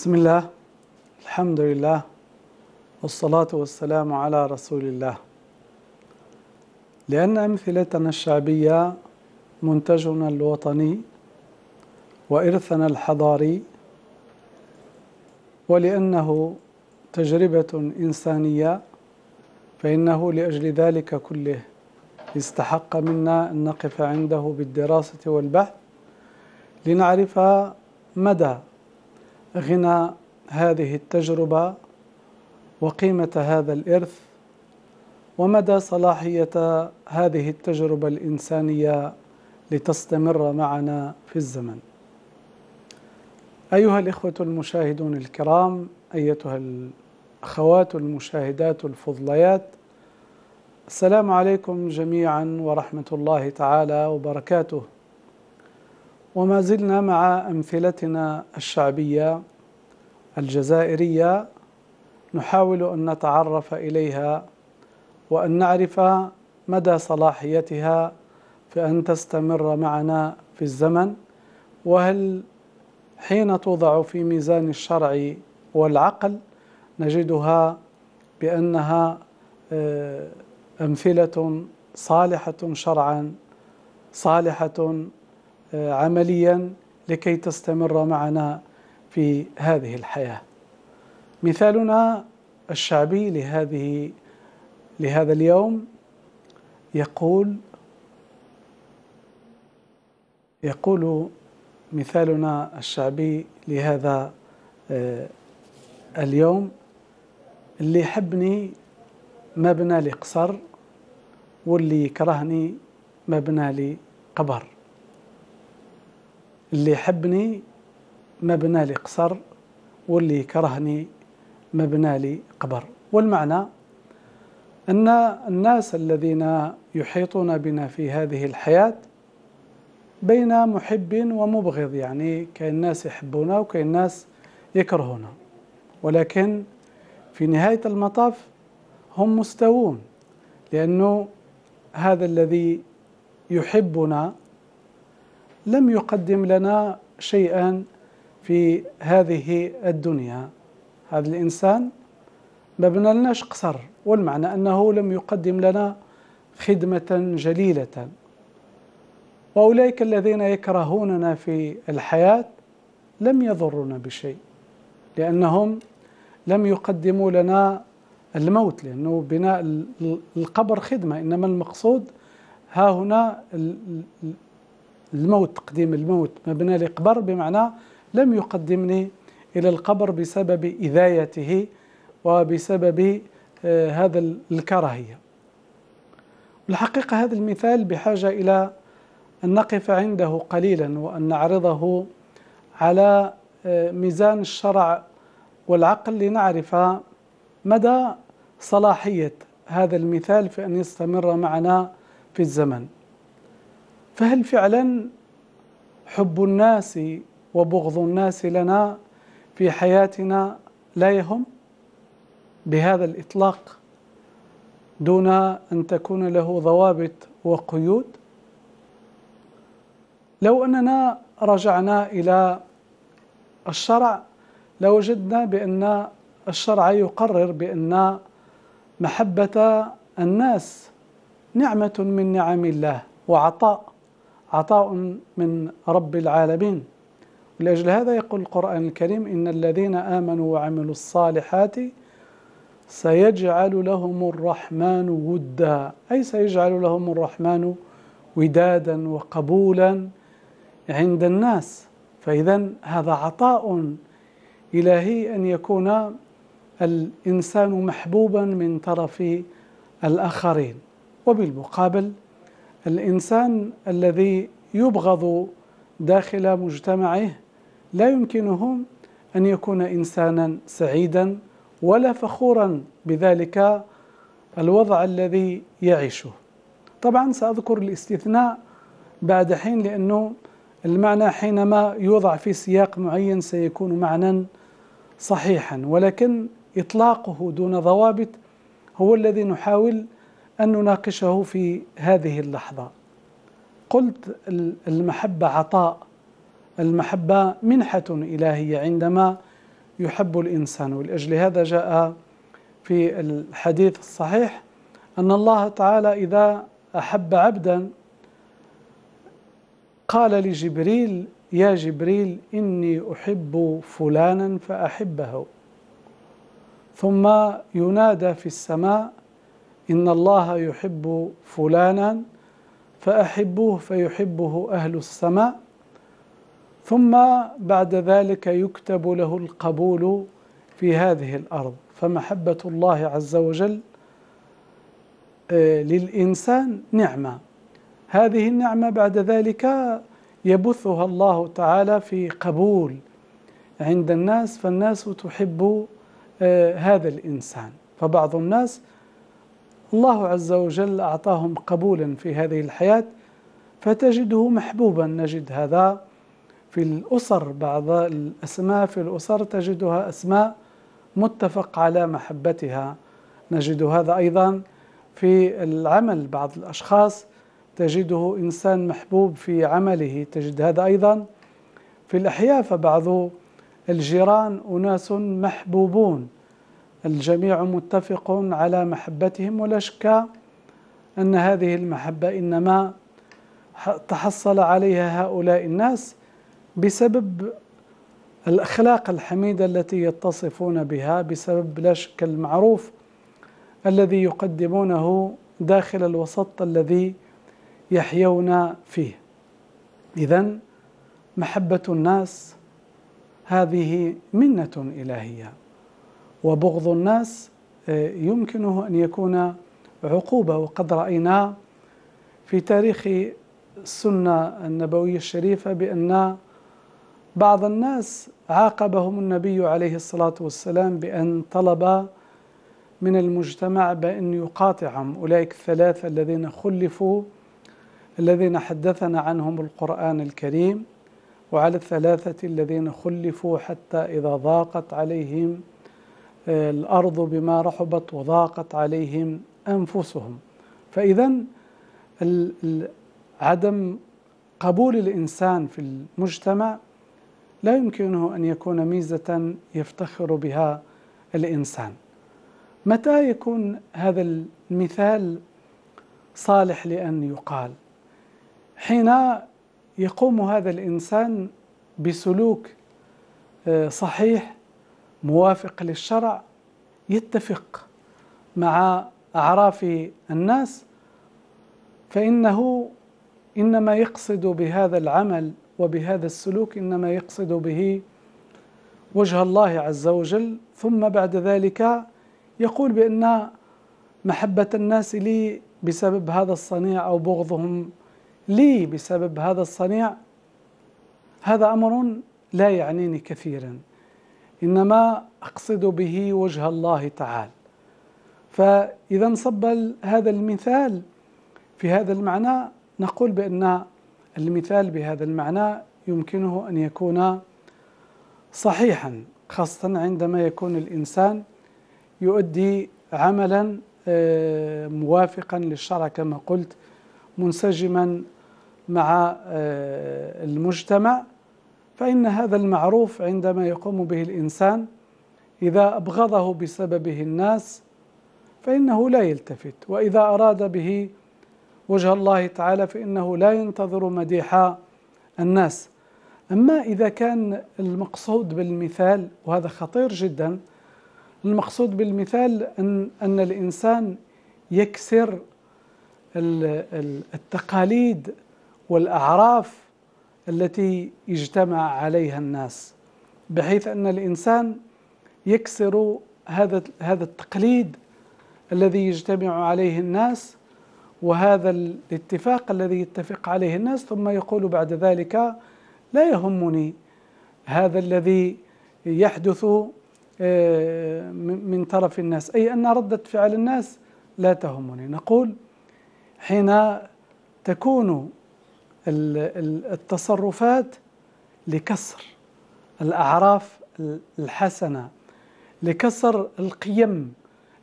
بسم الله الحمد لله والصلاة والسلام على رسول الله لأن أمثلتنا الشعبية منتجنا الوطني وإرثنا الحضاري ولأنه تجربة إنسانية فإنه لأجل ذلك كله استحق منا أن نقف عنده بالدراسة والبحث لنعرف مدى غنى هذه التجربة وقيمة هذا الإرث ومدى صلاحية هذه التجربة الإنسانية لتستمر معنا في الزمن. أيها الإخوة المشاهدون الكرام، أيتها الأخوات المشاهدات الفضليات، السلام عليكم جميعا ورحمة الله تعالى وبركاته. وما زلنا مع أمثلتنا الشعبية الجزائرية نحاول أن نتعرف إليها وأن نعرف مدى صلاحيتها في أن تستمر معنا في الزمن وهل حين توضع في ميزان الشرع والعقل نجدها بأنها آه، أمثلة صالحة شرعا صالحة آه، عمليا لكي تستمر معنا في هذه الحياه. مثالنا الشعبي لهذه لهذا اليوم يقول يقول مثالنا الشعبي لهذا آه، اليوم اللي يحبني مبنى لي قصر واللي يكرهني مبنى لي قبر اللي يحبني ما بنالي قصر واللي يكرهني ما بنالي قبر والمعنى أن الناس الذين يحيطون بنا في هذه الحياة بين محب ومبغض يعني كاين الناس يحبونا وكاين الناس يكرهونا ولكن في نهاية المطاف هم مستوون لأنه هذا الذي يحبنا لم يقدم لنا شيئا في هذه الدنيا هذا الإنسان ما بنالناش قصر والمعنى أنه لم يقدم لنا خدمة جليلة وأولئك الذين يكرهوننا في الحياة لم يضرونا بشيء لأنهم لم يقدموا لنا الموت لأنه بناء القبر خدمة إنما المقصود ها هنا الموت تقديم الموت مبنى لقبر بمعنى لم يقدمني إلى القبر بسبب إذايته وبسبب آه، هذا الكراهية الحقيقة هذا المثال بحاجة إلى أن نقف عنده قليلا وأن نعرضه على آه، ميزان الشرع والعقل لنعرف مدى صلاحية هذا المثال في أن يستمر معنا في الزمن فهل فعلا حب الناس وبغض الناس لنا في حياتنا لا يهم بهذا الإطلاق دون أن تكون له ضوابط وقيود لو أننا رجعنا إلى الشرع لوجدنا بأن الشرع يقرر بأن محبة الناس نعمة من نعم الله وعطاء عطاء من رب العالمين لأجل هذا يقول القرآن الكريم إن الذين آمنوا وعملوا الصالحات سيجعل لهم الرحمن ودا أي سيجعل لهم الرحمن ودادا وقبولا عند الناس فإذا هذا عطاء إلهي أن يكون الإنسان محبوبا من طرف الآخرين وبالمقابل الإنسان الذي يبغض داخل مجتمعه لا يمكنه أن يكون إنسانا سعيدا ولا فخورا بذلك الوضع الذي يعيشه طبعا سأذكر الاستثناء بعد حين لأنه المعنى حينما يوضع في سياق معين سيكون معنى صحيحا ولكن إطلاقه دون ضوابط هو الذي نحاول أن نناقشه في هذه اللحظة قلت المحبة عطاء المحبة منحة إلهية عندما يحب الإنسان ولأجل هذا جاء في الحديث الصحيح أن الله تعالى إذا أحب عبدا قال لجبريل يا جبريل إني أحب فلانا فأحبه ثم ينادى في السماء إن الله يحب فلانا فأحبوه فيحبه أهل السماء ثم بعد ذلك يكتب له القبول في هذه الأرض فمحبة الله عز وجل آه، للإنسان نعمة هذه النعمة بعد ذلك يبثها الله تعالى في قبول عند الناس فالناس تحب آه، هذا الإنسان فبعض الناس الله عز وجل أعطاهم قبولا في هذه الحياة فتجده محبوبا نجد هذا في الأسر بعض الأسماء في الأسر تجدها أسماء متفق على محبتها نجد هذا أيضا في العمل بعض الأشخاص تجده إنسان محبوب في عمله تجد هذا أيضا في الأحياء فبعض الجيران أناس محبوبون الجميع متفق على محبتهم ولا شك أن هذه المحبة إنما تحصل عليها هؤلاء الناس بسبب الأخلاق الحميدة التي يتصفون بها بسبب لا شك المعروف الذي يقدمونه داخل الوسط الذي يحيون فيه إذا محبة الناس هذه منة إلهية وبغض الناس آه، يمكنه أن يكون عقوبة وقد رأينا في تاريخ السنة النبوية الشريفة بأن بعض الناس عاقبهم النبي عليه الصلاة والسلام بأن طلب من المجتمع بأن يقاطعهم أولئك الثلاثة الذين خلفوا الذين حدثنا عنهم القرآن الكريم وعلى الثلاثة الذين خلفوا حتى إذا ضاقت عليهم الأرض بما رحبت وضاقت عليهم أنفسهم فإذا عدم قبول الإنسان في المجتمع لا يمكنه أن يكون ميزة يفتخر بها الإنسان متى يكون هذا المثال صالح لأن يقال حين يقوم هذا الإنسان بسلوك آه، صحيح موافق للشرع يتفق مع أعراف الناس فإنه إنما يقصد بهذا العمل وبهذا السلوك إنما يقصد به وجه الله عز وجل ثم بعد ذلك يقول بأن محبة الناس لي بسبب هذا الصنيع أو بغضهم لي بسبب هذا الصنيع هذا أمر لا يعنيني كثيرا إنما أقصد به وجه الله تعالى فإذا انصب هذا المثال في هذا المعنى نقول بأن المثال بهذا المعنى يمكنه أن يكون صحيحا خاصة عندما يكون الإنسان يؤدي عملا آه، موافقا للشرع كما قلت منسجما مع آه، المجتمع فإن هذا المعروف عندما يقوم به الإنسان إذا أبغضه بسببه الناس فإنه لا يلتفت وإذا أراد به وجه الله تعالى فإنه لا ينتظر مديح الناس أما إذا كان المقصود بالمثال وهذا خطير جدا المقصود بالمثال أن, أن الإنسان يكسر التقاليد والأعراف التي اجتمع عليها الناس بحيث ان الانسان يكسر هذا هذا التقليد الذي يجتمع عليه الناس وهذا الاتفاق الذي يتفق عليه الناس ثم يقول بعد ذلك لا يهمني هذا الذي يحدث آه، من طرف الناس اي ان رده فعل الناس لا تهمني نقول حين تكون التصرفات لكسر الأعراف الحسنة لكسر القيم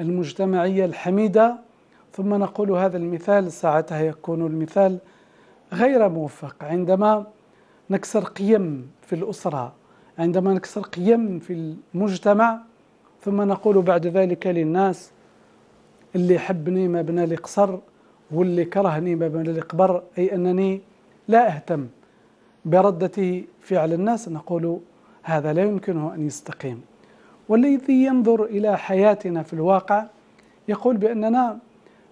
المجتمعية الحميدة ثم نقول هذا المثال ساعتها يكون المثال غير موفق عندما نكسر قيم في الأسرة عندما نكسر قيم في المجتمع ثم نقول بعد ذلك للناس اللي حبني ما بنا لي قصر واللي كرهني ما بنا لي قبر أي أنني لا أهتم بردة فعل الناس نقول هذا لا يمكنه أن يستقيم والذي ينظر إلى حياتنا في الواقع يقول بأننا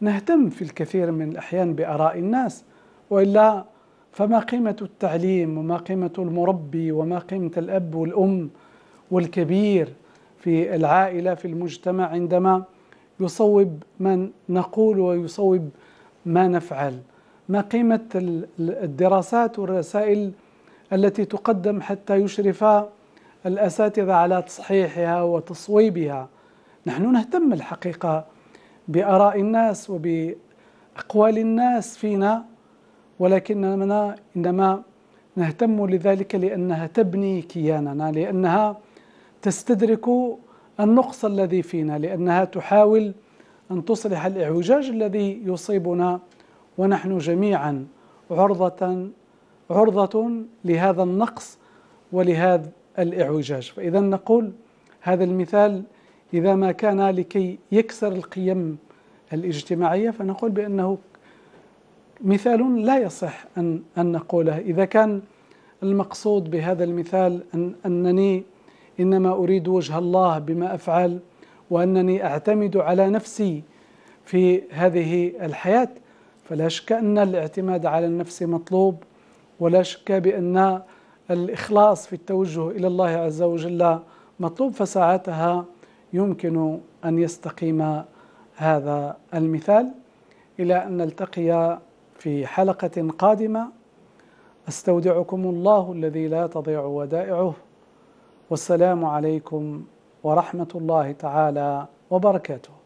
نهتم في الكثير من الأحيان بآراء الناس وإلا فما قيمة التعليم وما قيمة المربي وما قيمة الأب والأم والكبير في العائلة في المجتمع عندما يصوب من نقول ويصوب ما نفعل ما قيمة الدراسات والرسائل التي تقدم حتى يشرف الأساتذة على تصحيحها وتصويبها نحن نهتم الحقيقة بآراء الناس وبأقوال الناس فينا ولكننا إنما نهتم لذلك لأنها تبني كياننا لأنها تستدرك النقص الذي فينا لأنها تحاول أن تصلح الإعوجاج الذي يصيبنا ونحن جميعا عرضة عرضة لهذا النقص ولهذا الاعوجاج فإذا نقول هذا المثال إذا ما كان لكي يكسر القيم الاجتماعية فنقول بأنه مثال لا يصح أن, أن نقوله إذا كان المقصود بهذا المثال أن أنني إنما أريد وجه الله بما أفعل وأنني أعتمد على نفسي في هذه الحياة فلا شك أن الاعتماد على النفس مطلوب ولا شك بأن الإخلاص في التوجه إلى الله عز وجل مطلوب فساعتها يمكن أن يستقيم هذا المثال إلى أن نلتقي في حلقة قادمة استودعكم الله الذي لا تضيع ودائعه والسلام عليكم ورحمة الله تعالى وبركاته